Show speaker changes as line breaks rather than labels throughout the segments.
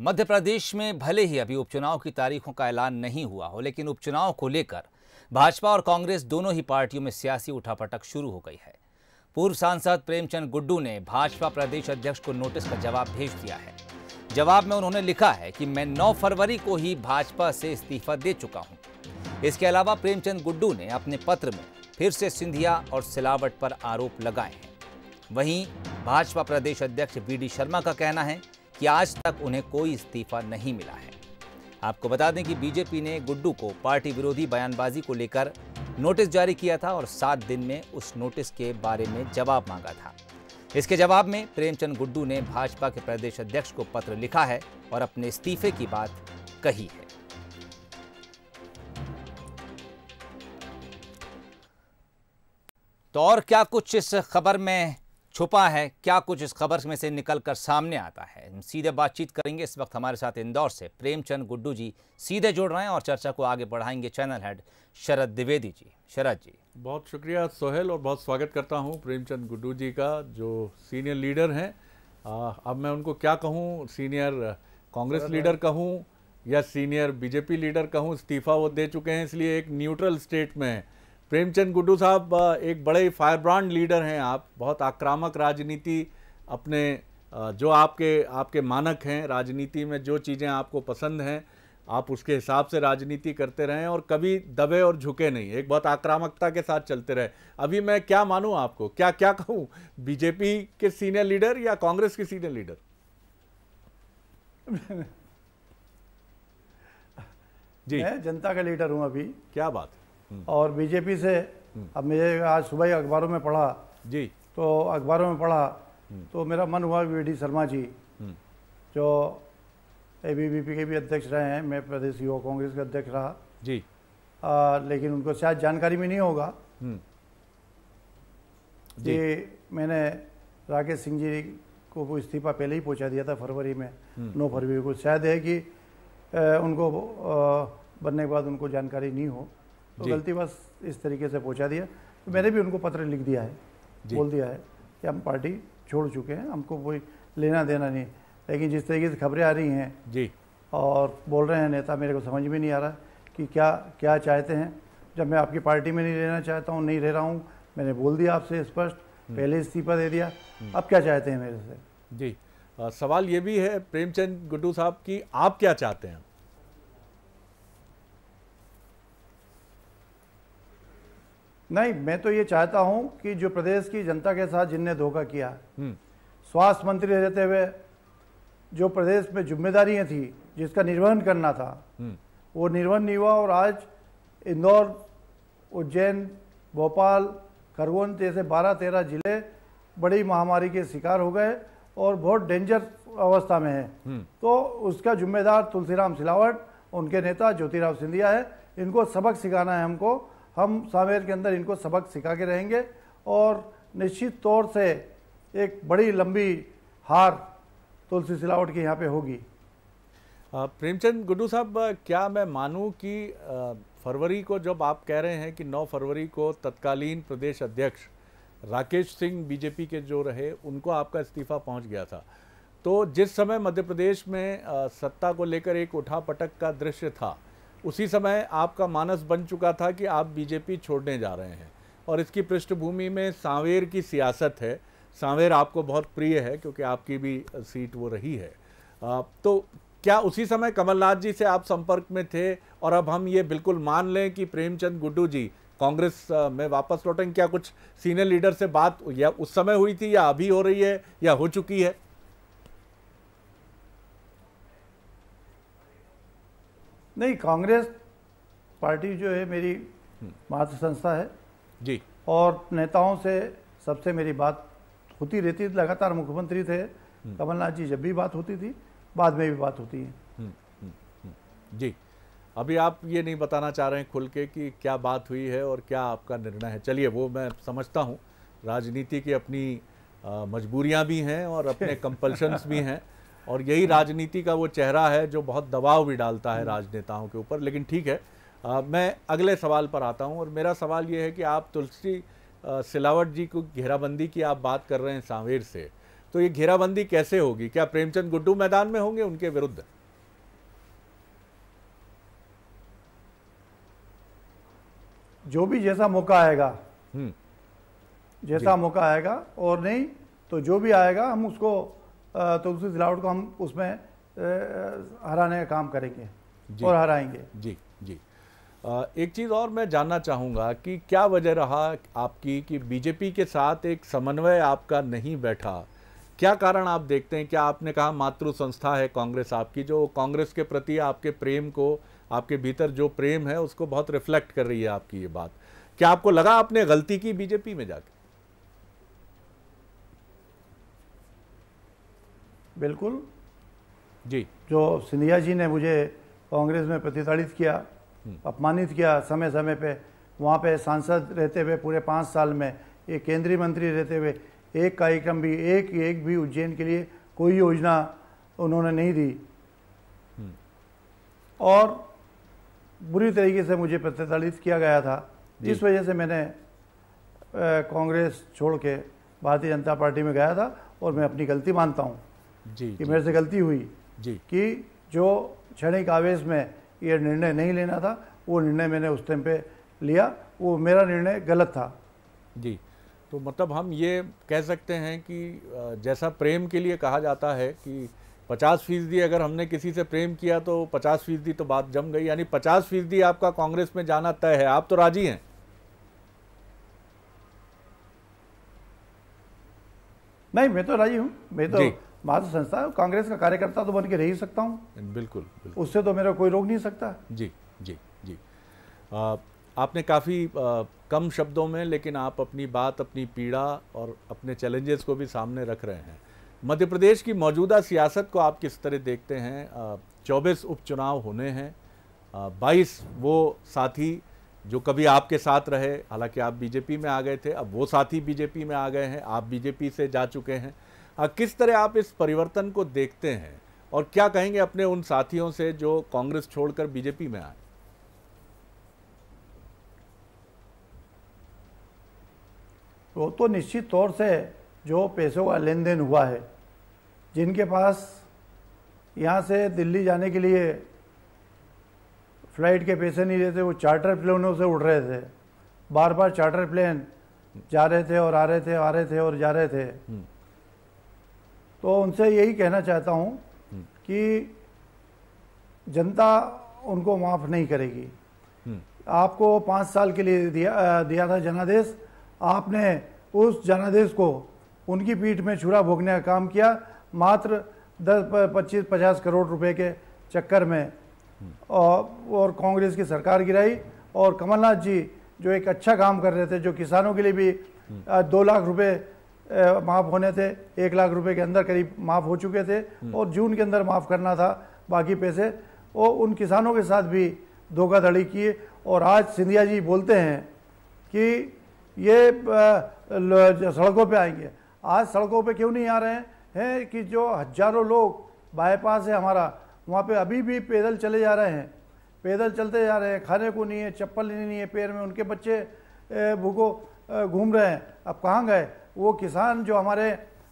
मध्य प्रदेश में भले ही अभी उपचुनाव की तारीखों का ऐलान नहीं हुआ हो लेकिन उपचुनाव को लेकर भाजपा और कांग्रेस दोनों ही पार्टियों में सियासी उठापटक शुरू हो गई है पूर्व सांसद प्रेमचंद गुड्डू ने भाजपा प्रदेश अध्यक्ष को नोटिस का जवाब भेज दिया है जवाब में उन्होंने लिखा है कि मैं 9 फरवरी को ही भाजपा से इस्तीफा दे चुका हूं। इसके अलावा प्रेमचंद गुड्डू ने अपने पत्र में फिर से सिंधिया और सिलावट पर आरोप लगाए हैं वहीं भाजपा प्रदेश अध्यक्ष बी शर्मा का कहना है कि आज तक उन्हें कोई इस्तीफा नहीं मिला है आपको बता दें कि बीजेपी ने गुड्डू को पार्टी विरोधी बयानबाजी को लेकर नोटिस जारी किया था और सात दिन में उस नोटिस के बारे में जवाब मांगा था इसके जवाब में प्रेमचंद गुड्डू ने भाजपा के प्रदेश अध्यक्ष को पत्र लिखा है और अपने इस्तीफे की बात कही है तो और क्या कुछ इस खबर में छुपा है क्या कुछ इस खबर में से निकल कर सामने आता है सीधे बातचीत करेंगे इस वक्त हमारे साथ इंदौर से प्रेमचंद गुड्डू जी सीधे जुड़ रहे हैं और चर्चा को आगे बढ़ाएंगे चैनल हेड शरद द्विवेदी जी शरद जी
बहुत शुक्रिया सोहेल और बहुत स्वागत करता हूँ प्रेमचंद गुड्डू जी का जो सीनियर लीडर हैं अब मैं उनको क्या कहूँ सीनियर कांग्रेस लीडर कहूँ या सीनियर बीजेपी लीडर कहूँ इस्तीफ़ा वो दे चुके हैं इसलिए एक न्यूट्रल स्टेट में है प्रेमचंद गुड्डू साहब एक बड़े फायर ब्रांड लीडर हैं आप बहुत आक्रामक राजनीति अपने जो आपके आपके मानक हैं राजनीति में जो चीज़ें आपको पसंद हैं आप उसके हिसाब से राजनीति करते रहें और कभी दबे और झुके नहीं एक बहुत आक्रामकता के साथ चलते रहे अभी मैं क्या मानूं आपको क्या क्या कहूँ बीजेपी के सीनियर लीडर या कांग्रेस के सीनियर लीडर जी मैं जनता का लीडर हूँ अभी क्या
बात है और बीजेपी से अब मुझे आज सुबह ही अखबारों में पढ़ा जी तो अखबारों में पढ़ा तो मेरा मन हुआ वी डी शर्मा जी जो ए के भी अध्यक्ष रहे हैं मैं प्रदेश युवा कांग्रेस का अध्यक्ष रहा जी आ, लेकिन उनको शायद जानकारी भी नहीं होगा हम्म। जी मैंने राकेश सिंह जी को वो इस्तीफा पहले ही पहुंचा दिया था फरवरी में हम्म। नौ फरवरी को शायद है कि उनको आ, बनने के बाद उनको जानकारी नहीं हो तो गलती बस इस तरीके से पहुँचा दिया तो मैंने भी उनको पत्र लिख दिया है बोल दिया है कि हम पार्टी छोड़ चुके हैं हमको कोई लेना देना नहीं लेकिन जिस तरीके से खबरें आ रही हैं जी और बोल रहे हैं नेता मेरे को समझ में नहीं आ रहा कि क्या क्या चाहते हैं जब मैं आपकी पार्टी में नहीं रहना चाहता हूँ नहीं रह रहा हूँ मैंने बोल दिया आपसे स्पष्ट हम्म। पहले इस्तीफा दे दिया हम्म। अब क्या चाहते हैं मेरे से
जी आ, सवाल ये भी है प्रेमचंद गुड्डू साहब की आप क्या चाहते हैं
नहीं मैं तो ये चाहता हूं कि जो प्रदेश की जनता के साथ जिनने धोखा किया हम्म। स्वास्थ्य मंत्री रहते हुए जो प्रदेश में जिम्मेदारियां थी जिसका निर्वहन करना था हम्म। वो निर्वहन नहीं हुआ और आज इंदौर उज्जैन भोपाल खरगोन जैसे बारह तेरह जिले बड़ी महामारी के शिकार हो गए और बहुत डेंजर अवस्था में है हम्म। तो उसका जिम्मेदार तुलसीराम सिलावट उनके नेता ज्योतिराव सिंधिया है इनको सबक सिखाना है हमको हम सामेर के अंदर इनको सबक सिखा के रहेंगे और निश्चित तौर से एक बड़ी लंबी हार तुलसी सिलावट की यहाँ पे होगी
प्रेमचंद गुड्डू साहब क्या मैं मानूं कि फरवरी को जब आप कह रहे हैं कि 9 फरवरी को तत्कालीन प्रदेश अध्यक्ष राकेश सिंह बीजेपी के जो रहे उनको आपका इस्तीफा पहुंच गया था तो जिस समय मध्य प्रदेश में सत्ता को लेकर एक उठा पटक का दृश्य था उसी समय आपका मानस बन चुका था कि आप बीजेपी छोड़ने जा रहे हैं और इसकी पृष्ठभूमि में सांवेर की सियासत है सांवेर आपको बहुत प्रिय है क्योंकि आपकी भी सीट वो रही है तो क्या उसी समय कमलनाथ जी से आप संपर्क में थे और अब हम ये बिल्कुल मान लें कि प्रेमचंद गुड्डू जी कांग्रेस में वापस लौटेंगे क्या कुछ सीनियर लीडर से बात या उस समय हुई थी या अभी हो रही है या हो चुकी है
नहीं कांग्रेस पार्टी जो है मेरी मातृ संस्था है जी और नेताओं से सबसे मेरी बात होती रहती थी लगातार मुख्यमंत्री थे हम्म। कमलनाथ जी जब भी बात होती थी बाद में भी बात
होती है हम्म, हम्म, जी अभी आप ये नहीं बताना चाह रहे हैं खुल के कि क्या बात हुई है और क्या आपका निर्णय है चलिए वो मैं समझता हूँ राजनीति की अपनी मजबूरियाँ भी हैं और अपने कंपल्शंस भी हैं और यही राजनीति का वो चेहरा है जो बहुत दबाव भी डालता है राजनेताओं के ऊपर लेकिन ठीक है आ, मैं अगले सवाल पर आता हूँ और मेरा सवाल ये है कि आप तुलसी सिलावट जी को घेराबंदी की आप बात कर रहे हैं सांवेर से तो ये घेराबंदी कैसे होगी क्या प्रेमचंद गुड्डू मैदान में होंगे उनके विरुद्ध
जो भी जैसा मौका आएगा हम्म। जैसा मौका आएगा और नहीं तो जो भी आएगा हम उसको तो उसी गिरावट को हम उसमें हराने का काम करेंगे और हराएंगे
जी जी एक चीज़ और मैं जानना चाहूँगा कि क्या वजह रहा आपकी कि बीजेपी के साथ एक समन्वय आपका नहीं बैठा क्या कारण आप देखते हैं क्या आपने कहा मातृ संस्था है कांग्रेस आपकी जो कांग्रेस के प्रति आपके प्रेम को आपके भीतर जो प्रेम है उसको बहुत रिफ्लेक्ट कर रही है आपकी ये बात क्या आपको लगा आपने गलती की बीजेपी में जाकर बिल्कुल जी जो
सिंधिया जी ने मुझे कांग्रेस में प्रतिताड़ित किया हम्म। अपमानित किया समय समय पे वहाँ पे सांसद रहते हुए पूरे पाँच साल में ये केंद्रीय मंत्री रहते हुए एक कार्यक्रम भी एक एक भी उज्जैन के लिए कोई योजना उन्होंने नहीं दी हम्म। और बुरी तरीके से मुझे प्रतिताड़ित किया गया था जिस वजह से मैंने कांग्रेस छोड़ के भारतीय जनता पार्टी में गया था और मैं अपनी गलती मानता हूँ जी कि मेरे से गलती हुई जी कि जो क्षणिक आवेश में ये निर्णय नहीं लेना था वो निर्णय मैंने उस टाइम पे लिया वो मेरा निर्णय गलत था
जी तो मतलब हम ये कह सकते हैं कि जैसा प्रेम के लिए कहा जाता है कि पचास फीसदी अगर हमने किसी से प्रेम किया तो पचास फीसदी तो बात जम गई यानी पचास फीसदी आपका कांग्रेस में जाना तय है आप तो राजी हैं
नहीं मैं तो राजी हूँ मैं तो मात्र संस्था कांग्रेस का कार्यकर्ता तो बन के रह ही सकता हूँ
बिल्कुल, बिल्कुल उससे
तो मेरा कोई रोक नहीं सकता
जी जी जी आ, आपने काफ़ी कम शब्दों में लेकिन आप अपनी बात अपनी पीड़ा और अपने चैलेंजेस को भी सामने रख रहे हैं मध्य प्रदेश की मौजूदा सियासत को आप किस तरह देखते हैं चौबीस उपचुनाव होने हैं बाईस वो साथी जो कभी आपके साथ रहे हालांकि आप बीजेपी में आ गए थे अब वो साथी बीजेपी में आ गए हैं आप बीजेपी से जा चुके हैं हाँ, किस तरह आप इस परिवर्तन को देखते हैं और क्या कहेंगे अपने उन साथियों से जो कांग्रेस छोड़कर बीजेपी में आए वो तो निश्चित तौर से
जो पैसों का लेन देन हुआ है जिनके पास यहाँ से दिल्ली जाने के लिए फ्लाइट के पैसे नहीं देते वो चार्टर प्लेनों से उड़ रहे थे बार बार चार्टर प्लेन जा रहे थे और आ रहे थे आ रहे थे और जा रहे थे हम्म। तो उनसे यही कहना चाहता हूँ हम्म। कि जनता उनको माफ़ नहीं करेगी हम्म। आपको पाँच साल के लिए दिया दिया था जनादेश आपने उस जनादेश को उनकी पीठ में छुरा भोगने का काम किया मात्र दस पच्चीस पचास करोड़ रुपए के चक्कर में और हम्म। और कांग्रेस की सरकार गिराई और कमलनाथ जी जो एक अच्छा काम कर रहे थे जो किसानों के लिए भी दो लाख रुपए माफ़ होने थे एक लाख रुपए के अंदर करीब माफ़ हो चुके थे हम्म। और जून के अंदर माफ़ करना था बाकी पैसे और उन किसानों के साथ भी धोखाधड़ी किए और आज सिंधिया जी बोलते हैं कि ये सड़कों पे आएंगे आज सड़कों पे क्यों नहीं आ रहे हैं है कि जो हजारों लोग बाईपास है हमारा वहाँ पे अभी भी पैदल चले जा रहे हैं पैदल चलते जा रहे हैं खाने को नहीं है चप्पल नहीं है पैर में उनके बच्चे भूखो घूम रहे हैं अब कहाँ गए वो किसान जो हमारे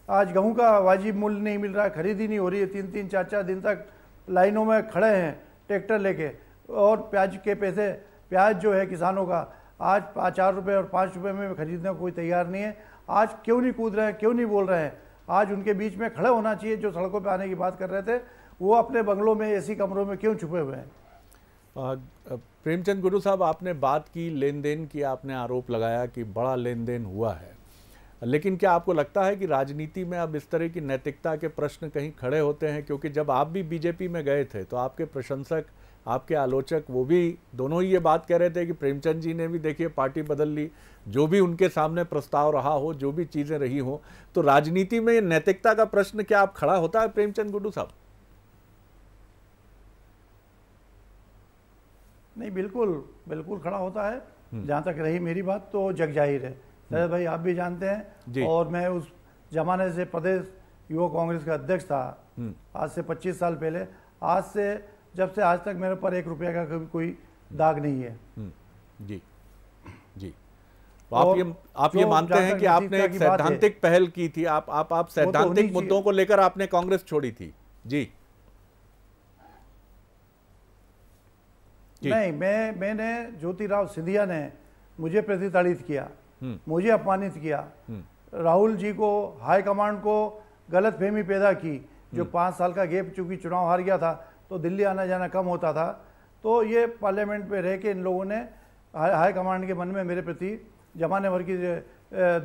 आज गेहूँ का वाजिब मूल्य नहीं मिल रहा है खरीदी नहीं हो रही है तीन तीन चार चार दिन तक लाइनों में खड़े हैं ट्रैक्टर लेके और प्याज के पैसे प्याज जो है किसानों का आज चार रुपये और पाँच रुपये में खरीदने कोई तैयार नहीं है आज क्यों नहीं कूद रहे हैं क्यों नहीं बोल रहे हैं आज उनके बीच में खड़े होना चाहिए जो सड़कों पर आने की बात कर रहे थे वो अपने बंगलों
में ऐसी कमरों
में क्यों छुपे हुए हैं
प्रेमचंद गुरु साहब आपने बात की लेन देन की आपने आरोप लगाया कि बड़ा लेन देन हुआ है लेकिन क्या आपको लगता है कि राजनीति में अब इस तरह की नैतिकता के प्रश्न कहीं खड़े होते हैं क्योंकि जब आप भी बीजेपी में गए थे तो आपके प्रशंसक आपके आलोचक वो भी दोनों ही ये बात कह रहे थे कि प्रेमचंद जी ने भी देखिए पार्टी बदल ली जो भी उनके सामने प्रस्ताव रहा हो जो भी चीज़ें रही हो तो राजनीति में नैतिकता का प्रश्न क्या आप खड़ा होता है प्रेमचंद गुड्डू साहब
नहीं बिल्कुल बिल्कुल खड़ा होता है हम्म। जहाँ तक रही मेरी बात तो जग जाहिर है रजत भाई आप भी जानते हैं और मैं उस जमाने से प्रदेश युवा कांग्रेस का अध्यक्ष था हम्म। आज से 25 साल पहले आज से जब से आज तक मेरे पर एक रुपया का कभी कोई दाग नहीं है
हम्म। जी जी तो आप ये आप ये मानते हैं कि आपने एक सैद्धांतिक पहल की थी आप आप आप तो सैद्धांतिक मुद्दों को लेकर आपने कांग्रेस छोड़ी थी जी नहीं
मैं मैंने ज्योतिराव सिंधिया ने मुझे प्रतिताड़ित किया हम्म। मुझे अपमानित किया हम्म। राहुल जी को हाईकमांड को गलत फहमी पैदा की जो हम्म। पाँच साल का गैप चूंकि चुनाव हार गया था तो दिल्ली आना जाना कम होता था तो ये पार्लियामेंट में रह के इन लोगों ने हाई कमांड के मन में मेरे प्रति जमाने भर की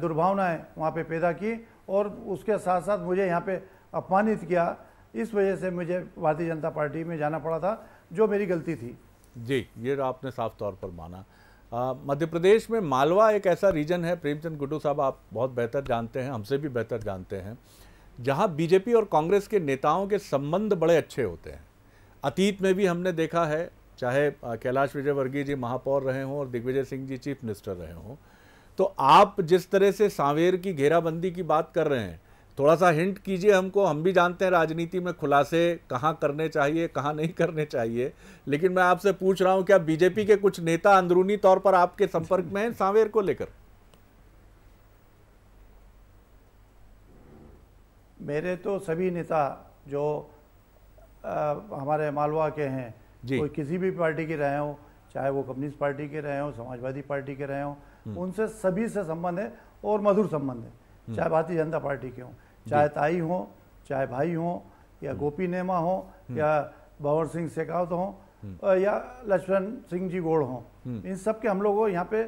दुर्भावनाएँ वहाँ पे पैदा की और उसके साथ साथ मुझे यहाँ पे अपमानित किया इस वजह से मुझे भारतीय जनता पार्टी
में जाना पड़ा था जो मेरी गलती थी जी ये आपने साफ तौर पर माना मध्य प्रदेश में मालवा एक ऐसा रीजन है प्रेमचंद गुड्डू साहब आप बहुत बेहतर जानते हैं हमसे भी बेहतर जानते हैं जहां बीजेपी और कांग्रेस के नेताओं के संबंध बड़े अच्छे होते हैं अतीत में भी हमने देखा है चाहे कैलाश विजयवर्गीय जी महापौर रहे हों और दिग्विजय सिंह जी चीफ मिनिस्टर रहे हों तो आप जिस तरह से सांवेर की घेराबंदी की बात कर रहे हैं थोड़ा सा हिंट कीजिए हमको हम भी जानते हैं राजनीति में खुलासे कहाँ करने चाहिए कहाँ नहीं करने चाहिए लेकिन मैं आपसे पूछ रहा हूँ क्या बीजेपी के कुछ नेता अंदरूनी तौर पर आपके संपर्क में हैं सांवेर को लेकर
मेरे तो सभी नेता जो आ, हमारे मालवा के हैं कोई किसी भी पार्टी के रहे हों चाहे वो कम्युनिस्ट पार्टी के रहे हों समाजवादी पार्टी के रहे हों हम्म। उनसे सभी से संबंध है और मधुर संबंध है हम्म। चाहे भारतीय जनता पार्टी के हों चाहे ताई हो चाहे भाई हों या हम्म। गोपी नेमा हों हम्म। या बावर सिंह शेखावत हों हम्म। या लक्ष्मण सिंह जी गोड़ हों इन सब के हम लोगों यहाँ पे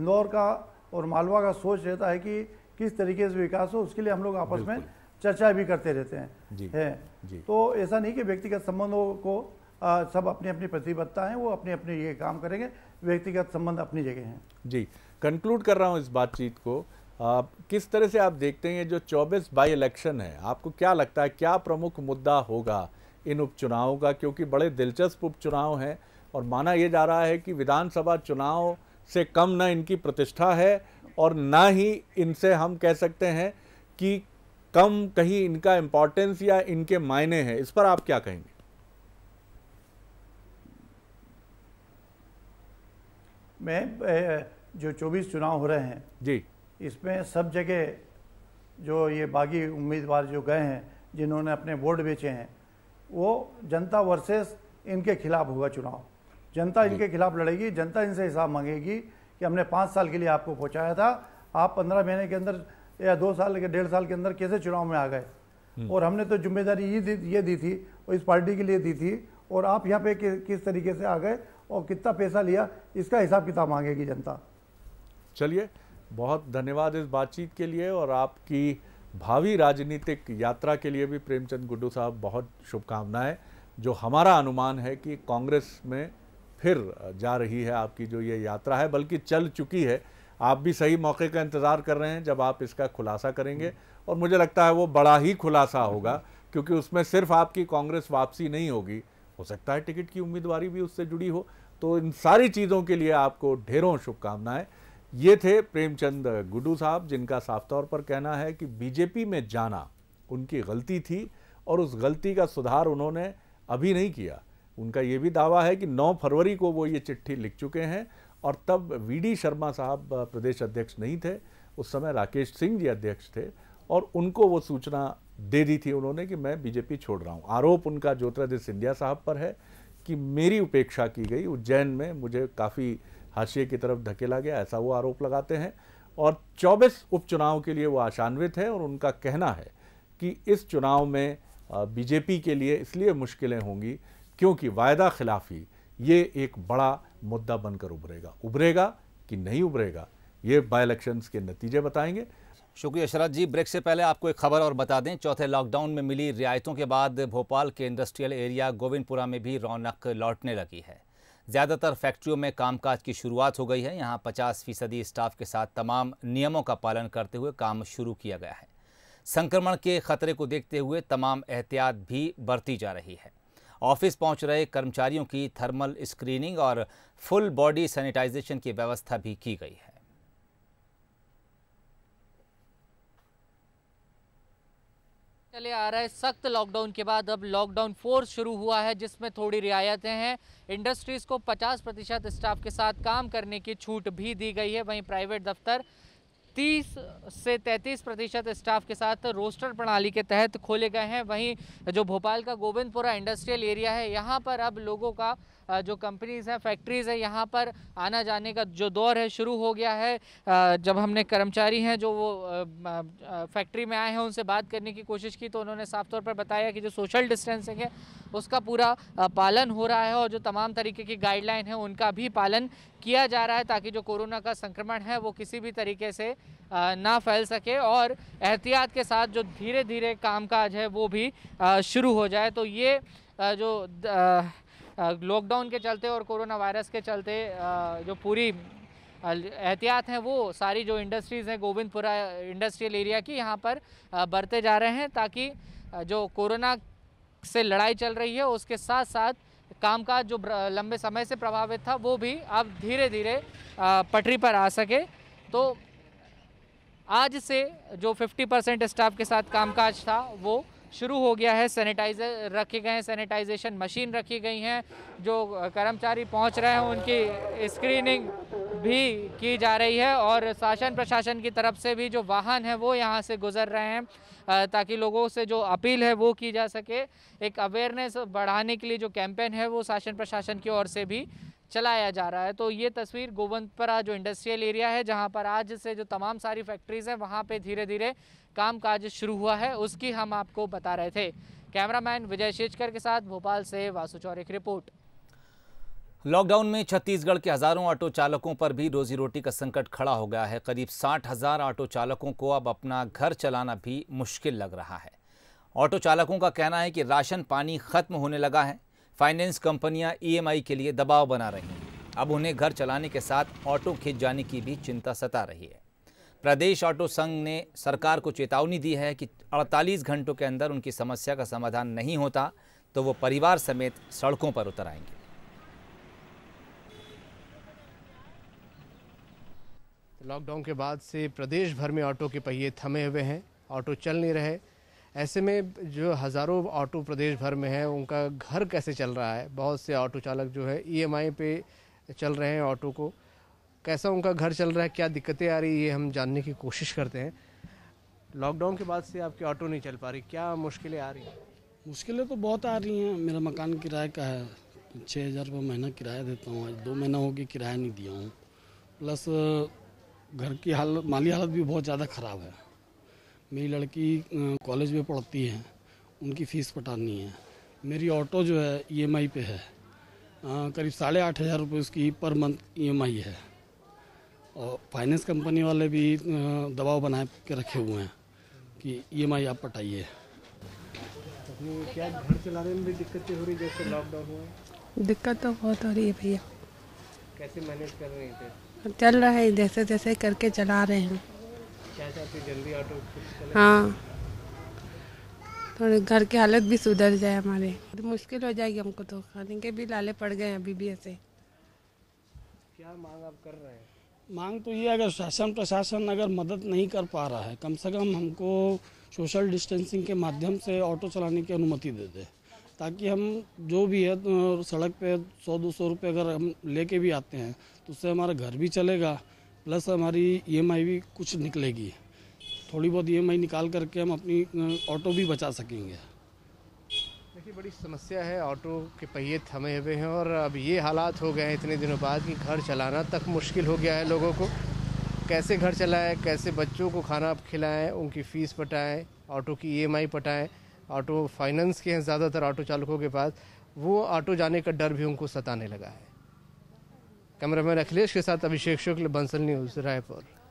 इंदौर का और मालवा का सोच रहता है कि किस तरीके से विकास हो उसके लिए हम लोग आपस में चर्चा भी करते रहते हैं जी, है जी। तो ऐसा नहीं कि व्यक्तिगत संबंधों को आ, सब अपनी अपनी प्रतिबद्धता है वो अपने अपने ये काम करेंगे व्यक्तिगत संबंध अपनी जगह
हैं जी कंक्लूड कर रहा हूँ इस बातचीत को आप किस तरह से आप देखते हैं जो 24 बाई इलेक्शन है आपको क्या लगता है क्या प्रमुख मुद्दा होगा इन उपचुनावों का क्योंकि बड़े दिलचस्प उपचुनाव हैं और माना यह जा रहा है कि विधानसभा चुनाव से कम ना इनकी प्रतिष्ठा है और ना ही इनसे हम कह सकते हैं कि कम कहीं इनका इम्पोर्टेंस या इनके मायने हैं इस पर आप क्या कहेंगे
मैं जो 24 चुनाव हो रहे हैं जी इसमें सब जगह जो ये बागी उम्मीदवार जो गए हैं जिन्होंने अपने वोट बेचे हैं वो जनता वर्सेस इनके खिलाफ होगा चुनाव जनता इनके खिलाफ लड़ेगी जनता इनसे हिसाब मांगेगी कि हमने पाँच साल के लिए आपको पहुँचाया था आप पंद्रह महीने के अंदर या दो साल के डेढ़ साल के अंदर कैसे चुनाव में आ गए हम्म। और हमने तो जिम्मेदारी ये दी ये दी थी और इस पार्टी के लिए दी थी और आप यहाँ पे कि, किस तरीके से आ गए और कितना पैसा लिया इसका हिसाब किताब मांगेगी
जनता चलिए बहुत धन्यवाद इस बातचीत के लिए और आपकी भावी राजनीतिक यात्रा के लिए भी प्रेमचंद गुड्डू साहब बहुत शुभकामनाएं जो हमारा अनुमान है कि कांग्रेस में फिर जा रही है आपकी जो ये यात्रा है बल्कि चल चुकी है आप भी सही मौके का इंतज़ार कर रहे हैं जब आप इसका खुलासा करेंगे और मुझे लगता है वो बड़ा ही खुलासा होगा क्योंकि उसमें सिर्फ आपकी कांग्रेस वापसी नहीं होगी हो सकता है टिकट की उम्मीदवारी भी उससे जुड़ी हो तो इन सारी चीज़ों के लिए आपको ढेरों शुभकामनाएं ये थे प्रेमचंद गुड्डू साहब जिनका साफ तौर पर कहना है कि बीजेपी में जाना उनकी गलती थी और उस गलती का सुधार उन्होंने अभी नहीं किया उनका ये भी दावा है कि 9 फरवरी को वो ये चिट्ठी लिख चुके हैं और तब वीडी शर्मा साहब प्रदेश अध्यक्ष नहीं थे उस समय राकेश सिंह जी अध्यक्ष थे और उनको वो सूचना दे दी थी उन्होंने कि मैं बीजेपी छोड़ रहा हूँ आरोप उनका ज्योतिरादित्य सिंधिया साहब पर है कि मेरी उपेक्षा की गई उज्जैन में मुझे काफ़ी हाशिए की तरफ धकेला गया ऐसा वो आरोप लगाते हैं और 24 उपचुनाव के लिए वो आशान्वित हैं और उनका कहना है कि इस चुनाव में बीजेपी के लिए इसलिए मुश्किलें होंगी क्योंकि वायदा खिलाफी ये एक बड़ा मुद्दा बनकर उभरेगा उभरेगा
कि नहीं उभरेगा ये बाई इलेक्शंस के नतीजे बताएंगे शुक्रिया शरद जी ब्रेक से पहले आपको एक खबर और बता दें चौथे लॉकडाउन में मिली रियायतों के बाद भोपाल के इंडस्ट्रियल एरिया गोविंदपुरा में भी रौनक लौटने लगी है ज़्यादातर फैक्ट्रियों में कामकाज की शुरुआत हो गई है यहाँ पचास फीसदी स्टाफ के साथ तमाम नियमों का पालन करते हुए काम शुरू किया गया है संक्रमण के खतरे को देखते हुए तमाम एहतियात भी बरती जा रही है ऑफिस पहुँच रहे कर्मचारियों की थर्मल स्क्रीनिंग और फुल बॉडी सैनिटाइजेशन की व्यवस्था भी की गई है
चले आ रहा है सख्त लॉकडाउन के बाद अब लॉकडाउन फोर शुरू हुआ है जिसमें थोड़ी रियायतें हैं इंडस्ट्रीज़ को 50 प्रतिशत स्टाफ के साथ काम करने की छूट भी दी गई है वहीं प्राइवेट दफ्तर 30 से 33 प्रतिशत स्टाफ के साथ रोस्टर प्रणाली के तहत खोले गए हैं वहीं जो भोपाल का गोविंदपुरा इंडस्ट्रियल एरिया है यहाँ पर अब लोगों का जो कंपनीज़ हैं फैक्ट्रीज़ है यहाँ पर आना जाने का जो दौर है शुरू हो गया है जब हमने कर्मचारी हैं जो वो फैक्ट्री में आए हैं उनसे बात करने की कोशिश की तो उन्होंने साफ तौर पर बताया कि जो सोशल डिस्टेंसिंग है उसका पूरा पालन हो रहा है और जो तमाम तरीके की गाइडलाइन है उनका भी पालन किया जा रहा है ताकि जो कोरोना का संक्रमण है वो किसी भी तरीके से ना फैल सके और एहतियात के साथ जो धीरे धीरे कामकाज है वो भी शुरू हो जाए तो ये जो लॉकडाउन के चलते और कोरोना वायरस के चलते जो पूरी एहतियात हैं वो सारी जो इंडस्ट्रीज़ हैं गोविंदपुरा इंडस्ट्रियल एरिया की यहाँ पर बरते जा रहे हैं ताकि जो कोरोना से लड़ाई चल रही है उसके साथ साथ कामकाज जो लंबे समय से प्रभावित था वो भी अब धीरे धीरे पटरी पर आ सके तो आज से जो 50 परसेंट स्टाफ के साथ कामकाज था वो शुरू हो गया है सैनिटाइजर रखे गए हैं सैनिटाइजेशन मशीन रखी गई हैं जो कर्मचारी पहुंच रहे हैं उनकी स्क्रीनिंग भी की जा रही है और शासन प्रशासन की तरफ से भी जो वाहन है वो यहाँ से गुजर रहे हैं ताकि लोगों से जो अपील है वो की जा सके एक अवेयरनेस बढ़ाने के लिए जो कैंपेन है वो शासन प्रशासन की ओर से भी चलाया जा रहा है तो ये तस्वीर गोवंतपरा जो इंडस्ट्रियल एरिया है जहाँ पर आज से जो तमाम सारी फैक्ट्रीज़ हैं वहाँ पे धीरे धीरे काम काज शुरू हुआ है उसकी हम आपको बता रहे थे कैमरामैन विजय शेचकर के साथ भोपाल से वासु की रिपोर्ट
लॉकडाउन में छत्तीसगढ़ के हजारों ऑटो चालकों पर भी रोजी रोटी का संकट खड़ा हो गया है करीब साठ हजार ऑटो चालकों को अब अपना घर चलाना भी मुश्किल लग रहा है ऑटो चालकों का कहना है कि राशन पानी खत्म होने लगा है फाइनेंस कंपनियां ईएमआई के लिए दबाव बना रही हैं अब उन्हें घर चलाने के साथ ऑटो खींच जाने की भी चिंता सता रही है प्रदेश ऑटो संघ ने सरकार को चेतावनी दी है कि 48 घंटों के अंदर उनकी समस्या का समाधान नहीं होता तो वो परिवार समेत
सड़कों पर उतर आएंगे लॉकडाउन के बाद से प्रदेश भर में ऑटो के पहिए थमे हुए हैं ऑटो चल नहीं रहे ऐसे में जो हज़ारों ऑटो प्रदेश भर में हैं उनका घर कैसे चल रहा है बहुत से ऑटो चालक जो है ईएमआई e पे चल रहे हैं ऑटो को कैसा उनका घर चल रहा है क्या दिक्कतें आ रही है ये हम जानने की कोशिश करते हैं लॉकडाउन के बाद
से आपकी ऑटो नहीं चल पा रही क्या मुश्किलें आ रही हैं मुश्किलें तो बहुत आ रही हैं मेरा मकान किराए का है छः हज़ार रुपये महीना किराया देता हूँ आज दो महीना हो गया किराया नहीं दिया हूँ प्लस घर की हालत माली हालत भी बहुत ज़्यादा ख़राब है मेरी लड़की कॉलेज में पढ़ती है उनकी फीस पटानी है मेरी ऑटो जो है ई e पे है करीब साढ़े आठ हज़ार रुपये उसकी पर मंथ ई है और फाइनेंस कंपनी वाले भी दबाव बना के रखे हुए हैं कि ई e आप पटाइए क्या घर चलाने में भी दिक्कतें हो रही जैसे लॉकडाउन हुआ दिक्कत तो बहुत हो रही है भैया कैसे मैनेज कर रहे हैं चल रहा है जैसे जैसे करके चला रहे हैं जल्दी ऑटो हाँ थोड़े घर की हालत भी सुधर जाए हमारे तो मुश्किल हो जाएगी हमको तो खाने के भी लाले पड़ गए अभी भी ऐसे क्या मांग आप कर रहे हैं मांग तो ये अगर शासन प्रशासन अगर मदद नहीं कर पा रहा है कम से कम हमको सोशल डिस्टेंसिंग के माध्यम से ऑटो चलाने की अनुमति दे दे ताकि हम जो भी है तो सड़क पे 100-200 रुपए अगर हम लेके भी आते हैं तो उससे हमारा घर भी चलेगा प्लस हमारी ई e भी कुछ निकलेगी थोड़ी बहुत ई e निकाल करके हम अपनी ऑटो भी बचा सकेंगे
देखिए बड़ी समस्या है ऑटो के पहिए थमे हुए हैं और अब ये हालात हो गए हैं इतने दिनों बाद कि घर चलाना तक मुश्किल हो गया है लोगों को कैसे घर चलाएं कैसे बच्चों को खाना खिलाएं उनकी फ़ीस पटाएं ऑटो की ईएमआई e पटाएं ऑटो फाइनेंस के हैं ज़्यादातर ऑटो चालकों के पास वो ऑटो जाने का डर भी उनको सताने लगा है कैमरा मैन अखिलेश के साथ अभिषेक शुक्ल बंसल न्यूज़ रायपुर